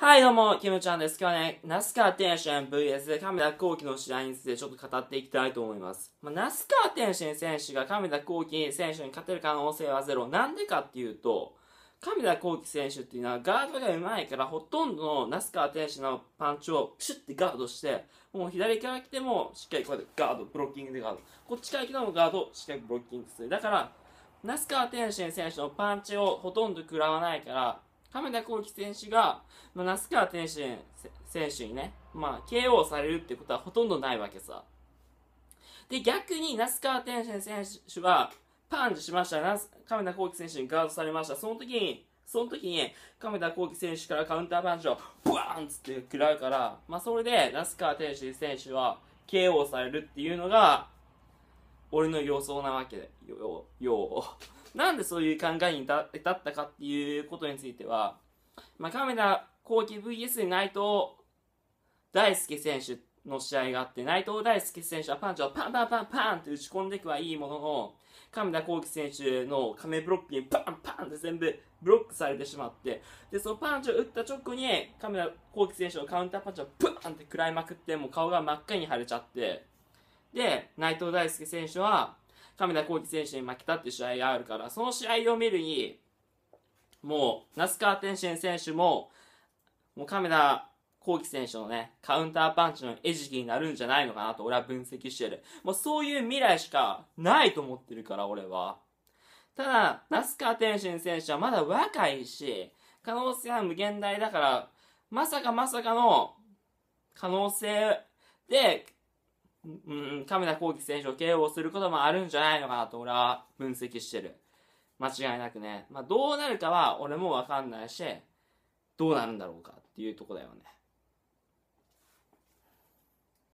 はい、どうも、キムちゃんです。今日はね、ナスカー天心 VS カメラ後期の試合についてちょっと語っていきたいと思います。まあ、ナスカー天心選手がカ亀田光輝選手に勝てる可能性はゼロ。なんでかっていうと、カメラ後期選手っていうのはガードが上手いから、ほとんどのナスカー天心のパンチをシュッてガードして、もう左から来ても、しっかりこうやってガード、ブロッキングでガード。こっちから来てもガード、しっかりブロッキングする。だから、ナスカー天心選手のパンチをほとんど食らわないから、亀田光輝選手が、まあ、那須川天心選手にね、まあ、KO されるってことはほとんどないわけさ。で、逆に那須川天心選手は、パンチしました。亀田光輝選手にガードされました。その時に、その時に、亀田光輝選手からカウンターパンチを、ブワーンつって食らうから、まあ、それで、那須川天心選手は、KO されるっていうのが、俺の予想なわけで、よ。よなんでそういう考えに至ったかっていうことについては、まあ、亀田光輝 VS に内藤大輔選手の試合があって、内藤大輔選手はパンチをパンパンパンパンって打ち込んでいくはいいものの、亀田光輝選手の亀ブロックにパンパンって全部ブロックされてしまって、で、そのパンチを打った直後に、亀田光輝選手のカウンターパンチをプーンって食らいまくって、もう顔が真っ赤に腫れちゃって、で、内藤大輔選手は、亀田光輝選手に負けたっていう試合があるから、その試合を見るに、もう、那須川天心選手も、もう亀田光輝選手のね、カウンターパンチの餌食になるんじゃないのかなと俺は分析してる。もうそういう未来しかないと思ってるから、俺は。ただ、那須川天心選手はまだ若いし、可能性は無限大だから、まさかまさかの可能性でうん、亀田光輝選手を KO することもあるんじゃないのかなと俺は分析してる。間違いなくね。まあ、どうなるかは俺もわかんないし、どうなるんだろうかっていうとこだよね。